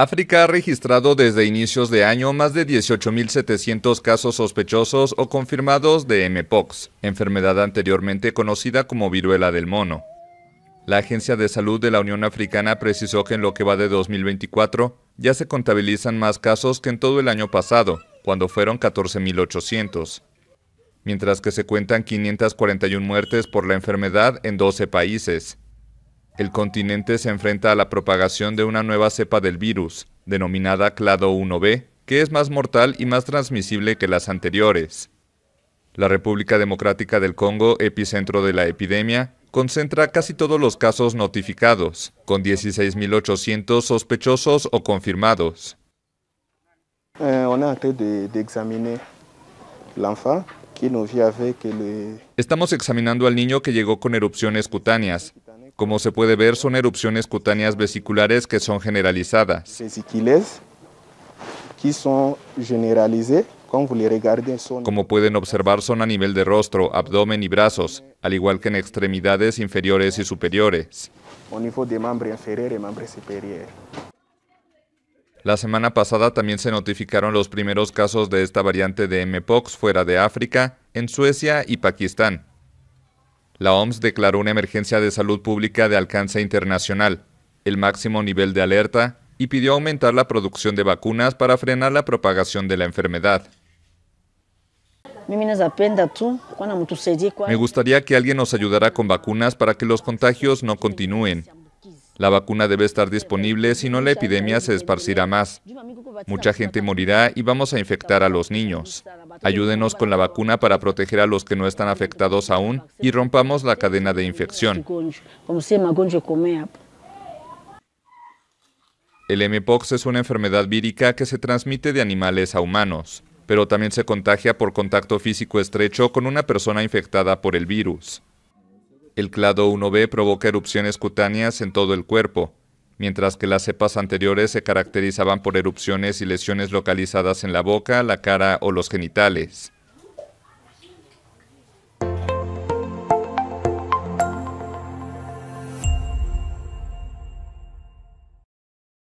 África ha registrado desde inicios de año más de 18.700 casos sospechosos o confirmados de MPOX, enfermedad anteriormente conocida como viruela del mono. La Agencia de Salud de la Unión Africana precisó que en lo que va de 2024 ya se contabilizan más casos que en todo el año pasado, cuando fueron 14.800, mientras que se cuentan 541 muertes por la enfermedad en 12 países el continente se enfrenta a la propagación de una nueva cepa del virus, denominada Clado 1b, que es más mortal y más transmisible que las anteriores. La República Democrática del Congo, epicentro de la epidemia, concentra casi todos los casos notificados, con 16.800 sospechosos o confirmados. Eh, Estamos examinando al niño que llegó con erupciones cutáneas, como se puede ver, son erupciones cutáneas vesiculares que son generalizadas. Como pueden observar, son a nivel de rostro, abdomen y brazos, al igual que en extremidades inferiores y superiores. La semana pasada también se notificaron los primeros casos de esta variante de Mpox fuera de África, en Suecia y Pakistán la OMS declaró una emergencia de salud pública de alcance internacional, el máximo nivel de alerta, y pidió aumentar la producción de vacunas para frenar la propagación de la enfermedad. Me gustaría que alguien nos ayudara con vacunas para que los contagios no continúen, la vacuna debe estar disponible, si no la epidemia se esparcirá más. Mucha gente morirá y vamos a infectar a los niños. Ayúdenos con la vacuna para proteger a los que no están afectados aún y rompamos la cadena de infección. El Mpox es una enfermedad vírica que se transmite de animales a humanos, pero también se contagia por contacto físico estrecho con una persona infectada por el virus. El clado 1B provoca erupciones cutáneas en todo el cuerpo, mientras que las cepas anteriores se caracterizaban por erupciones y lesiones localizadas en la boca, la cara o los genitales.